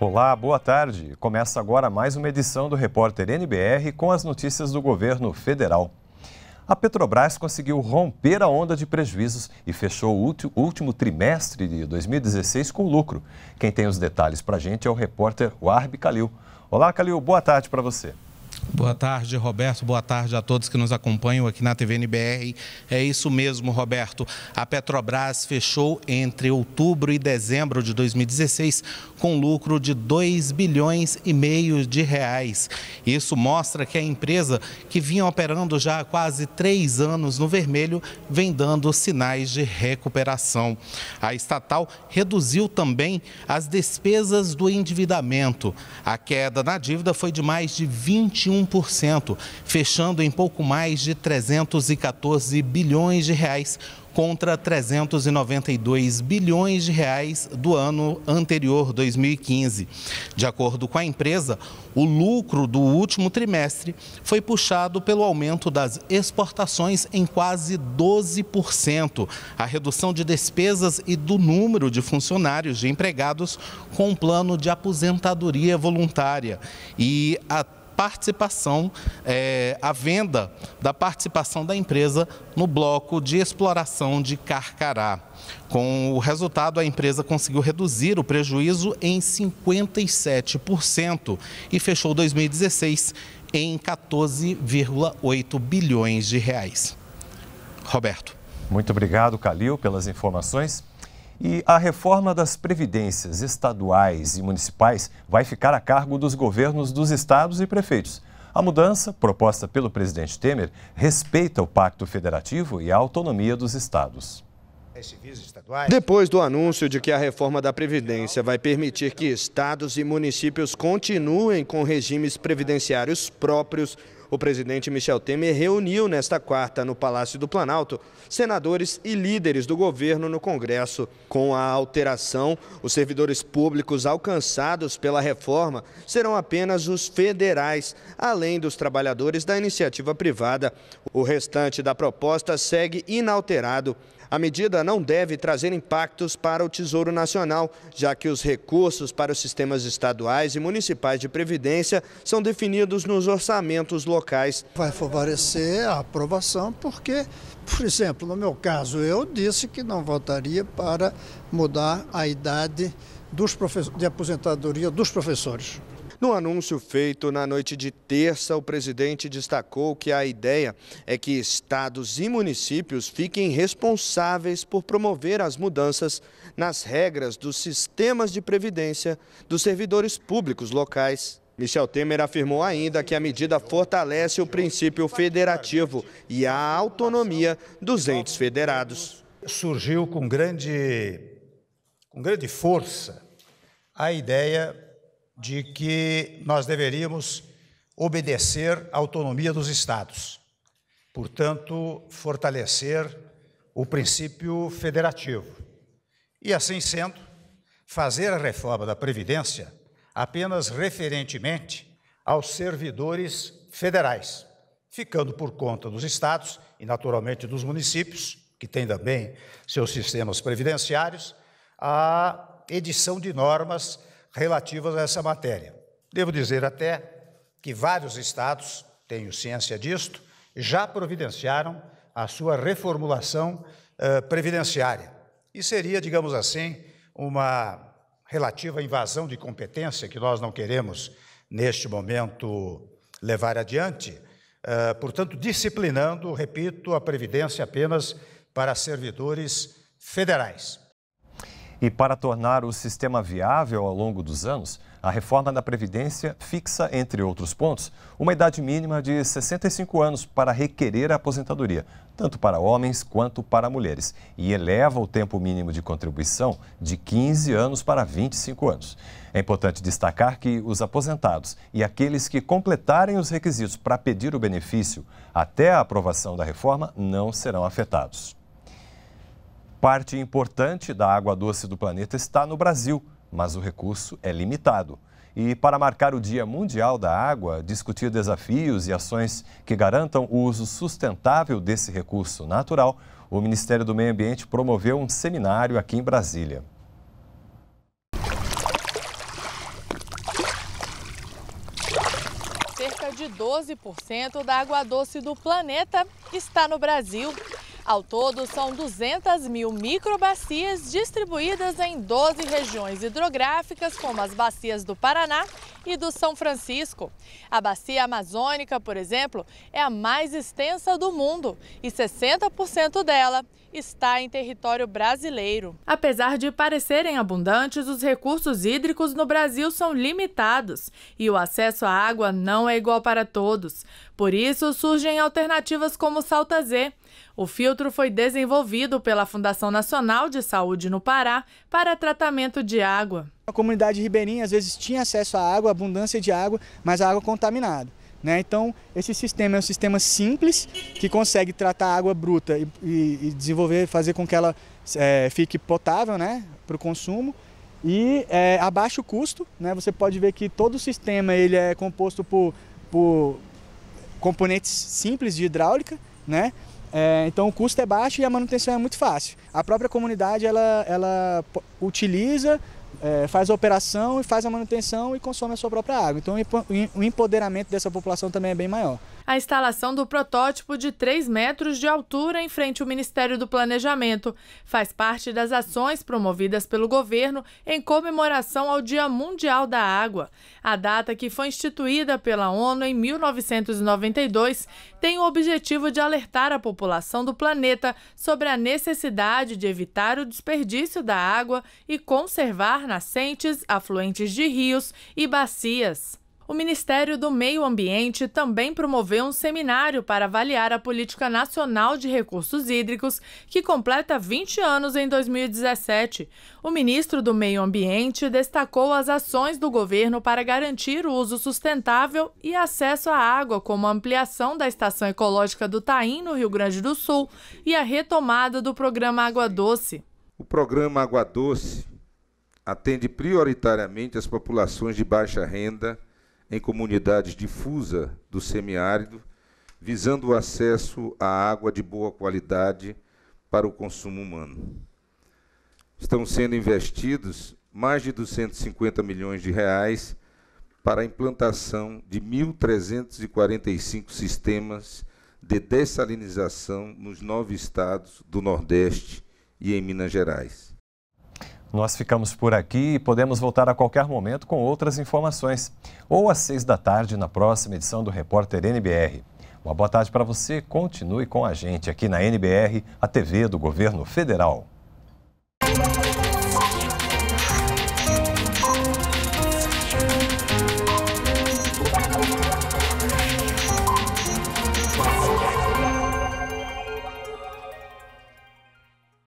Olá, boa tarde. Começa agora mais uma edição do Repórter NBR com as notícias do governo federal. A Petrobras conseguiu romper a onda de prejuízos e fechou o último trimestre de 2016 com lucro. Quem tem os detalhes para a gente é o repórter Warb Kalil. Olá, Calil, boa tarde para você. Boa tarde, Roberto. Boa tarde a todos que nos acompanham aqui na TV NBR. É isso mesmo, Roberto. A Petrobras fechou entre outubro e dezembro de 2016 com lucro de 2 bilhões e meio de reais. Isso mostra que a empresa, que vinha operando já há quase três anos no vermelho, vem dando sinais de recuperação. A estatal reduziu também as despesas do endividamento. A queda na dívida foi de mais de 20 21%, fechando em pouco mais de 314 bilhões de reais contra 392 bilhões de reais do ano anterior, 2015. De acordo com a empresa, o lucro do último trimestre foi puxado pelo aumento das exportações em quase 12%, a redução de despesas e do número de funcionários de empregados com o plano de aposentadoria voluntária e a participação, é, a venda da participação da empresa no bloco de exploração de Carcará. Com o resultado, a empresa conseguiu reduzir o prejuízo em 57% e fechou 2016 em 14,8 bilhões de reais. Roberto. Muito obrigado, Calil, pelas informações. E a reforma das previdências estaduais e municipais vai ficar a cargo dos governos dos estados e prefeitos. A mudança, proposta pelo presidente Temer, respeita o Pacto Federativo e a autonomia dos estados. Depois do anúncio de que a reforma da Previdência vai permitir que estados e municípios continuem com regimes previdenciários próprios, o presidente Michel Temer reuniu nesta quarta, no Palácio do Planalto, senadores e líderes do governo no Congresso. Com a alteração, os servidores públicos alcançados pela reforma serão apenas os federais, além dos trabalhadores da iniciativa privada. O restante da proposta segue inalterado. A medida não deve trazer impactos para o Tesouro Nacional, já que os recursos para os sistemas estaduais e municipais de previdência são definidos nos orçamentos locais locais. Vai favorecer a aprovação porque, por exemplo, no meu caso, eu disse que não votaria para mudar a idade dos de aposentadoria dos professores. No anúncio feito na noite de terça, o presidente destacou que a ideia é que estados e municípios fiquem responsáveis por promover as mudanças nas regras dos sistemas de previdência dos servidores públicos locais. Michel Temer afirmou ainda que a medida fortalece o princípio federativo e a autonomia dos entes federados. Surgiu com grande, com grande força a ideia de que nós deveríamos obedecer à autonomia dos estados, portanto, fortalecer o princípio federativo. E assim sendo, fazer a reforma da Previdência apenas referentemente aos servidores federais, ficando por conta dos estados e, naturalmente, dos municípios, que têm também seus sistemas previdenciários, a edição de normas relativas a essa matéria. Devo dizer até que vários estados, tenho ciência disto, já providenciaram a sua reformulação eh, previdenciária. E seria, digamos assim, uma relativa à invasão de competência, que nós não queremos, neste momento, levar adiante, uh, portanto, disciplinando, repito, a Previdência apenas para servidores federais. E para tornar o sistema viável ao longo dos anos, a reforma da Previdência fixa, entre outros pontos, uma idade mínima de 65 anos para requerer a aposentadoria, tanto para homens quanto para mulheres, e eleva o tempo mínimo de contribuição de 15 anos para 25 anos. É importante destacar que os aposentados e aqueles que completarem os requisitos para pedir o benefício até a aprovação da reforma não serão afetados. Parte importante da água doce do planeta está no Brasil, mas o recurso é limitado. E para marcar o Dia Mundial da Água, discutir desafios e ações que garantam o uso sustentável desse recurso natural, o Ministério do Meio Ambiente promoveu um seminário aqui em Brasília. Cerca de 12% da água doce do planeta está no Brasil. Ao todo, são 200 mil microbacias distribuídas em 12 regiões hidrográficas, como as bacias do Paraná e do São Francisco. A bacia amazônica, por exemplo, é a mais extensa do mundo e 60% dela está em território brasileiro. Apesar de parecerem abundantes, os recursos hídricos no Brasil são limitados e o acesso à água não é igual para todos. Por isso, surgem alternativas como o Salta Z, o filtro foi desenvolvido pela Fundação Nacional de Saúde no Pará para tratamento de água. A comunidade ribeirinha às vezes tinha acesso à água, abundância de água, mas a água contaminada. Né? Então, esse sistema é um sistema simples que consegue tratar a água bruta e, e, e desenvolver, fazer com que ela é, fique potável né, para o consumo e é, a baixo custo. Né? Você pode ver que todo o sistema ele é composto por, por componentes simples de hidráulica, né? É, então o custo é baixo e a manutenção é muito fácil. A própria comunidade ela, ela utiliza é, faz a operação e faz a manutenção e consome a sua própria água. Então o empoderamento dessa população também é bem maior. A instalação do protótipo de 3 metros de altura em frente ao Ministério do Planejamento faz parte das ações promovidas pelo governo em comemoração ao Dia Mundial da Água. A data que foi instituída pela ONU em 1992 tem o objetivo de alertar a população do planeta sobre a necessidade de evitar o desperdício da água e conservar evitar nascentes, afluentes de rios e bacias. O Ministério do Meio Ambiente também promoveu um seminário para avaliar a Política Nacional de Recursos Hídricos, que completa 20 anos em 2017. O ministro do Meio Ambiente destacou as ações do governo para garantir o uso sustentável e acesso à água, como a ampliação da estação ecológica do Taim, no Rio Grande do Sul, e a retomada do programa Água Doce. O programa Água Doce atende prioritariamente as populações de baixa renda em comunidades difusa do semiárido, visando o acesso à água de boa qualidade para o consumo humano. Estão sendo investidos mais de 250 milhões de reais para a implantação de 1.345 sistemas de dessalinização nos nove estados do Nordeste e em Minas Gerais. Nós ficamos por aqui e podemos voltar a qualquer momento com outras informações. Ou às seis da tarde na próxima edição do Repórter NBR. Uma boa tarde para você. Continue com a gente aqui na NBR, a TV do Governo Federal.